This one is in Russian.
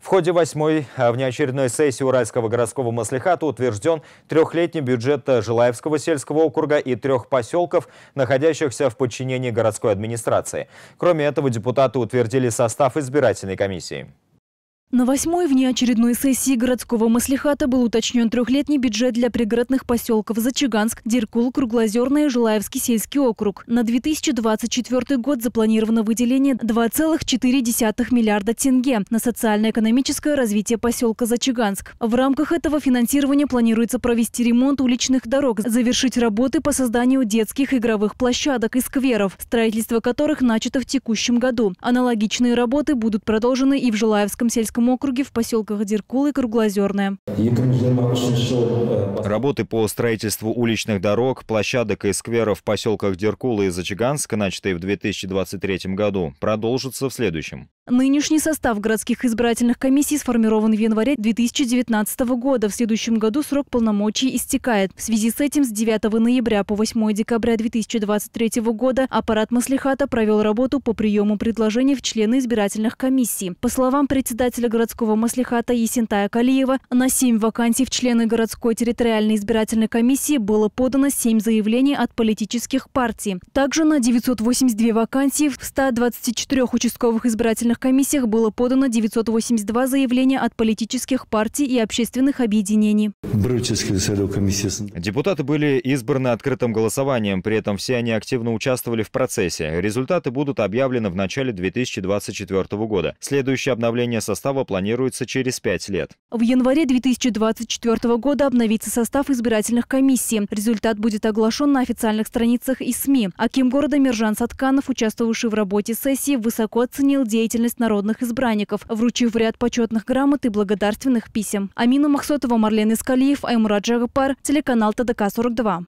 В ходе восьмой а, внеочередной сессии Уральского городского маслихата утвержден трехлетний бюджет э, Желаевского сельского округа и трех поселков, находящихся в подчинении городской администрации. Кроме этого, депутаты утвердили состав избирательной комиссии. На восьмой внеочередной сессии городского маслихата был уточнен трехлетний бюджет для пригородных поселков Зачаганск, Деркул, Круглозерный и Желаевский сельский округ. На 2024 год запланировано выделение 2,4 миллиарда тенге на социально-экономическое развитие поселка Зачаганск. В рамках этого финансирования планируется провести ремонт уличных дорог, завершить работы по созданию детских игровых площадок и скверов, строительство которых начато в текущем году. Аналогичные работы будут продолжены и в Желаевском сельском Красноярском округе в поселках Деркул и Круглозерное. Работы по строительству уличных дорог, площадок и скверов в поселках Деркула и Зачаганска, начатые в 2023 году, продолжатся в следующем. Нынешний состав городских избирательных комиссий сформирован в январе 2019 года. В следующем году срок полномочий истекает. В связи с этим с 9 ноября по 8 декабря 2023 года аппарат Маслихата провел работу по приему предложений в члены избирательных комиссий. По словам председателя городского Маслихата Есентая Калиева, на 7 вакансий в члены городской территориальной избирательной комиссии было подано 7 заявлений от политических партий. Также на 982 вакансии в 124 участковых избирательных избирательных комиссиях было подано 982 заявления от политических партий и общественных объединений. Депутаты были избраны открытым голосованием, при этом все они активно участвовали в процессе. Результаты будут объявлены в начале 2024 года. Следующее обновление состава планируется через пять лет. В январе 2024 года обновится состав избирательных комиссий. Результат будет оглашен на официальных страницах и СМИ. Аким города Миржан Сатканов, участвовавший в работе сессии, высоко оценил деятельность деятельность народных избранников, вручив ряд почетных грамот и благодарственных писем. Амина Махсотова, Марлен Искалиев, Аймурат Жагапар, телеканал ТДК-42.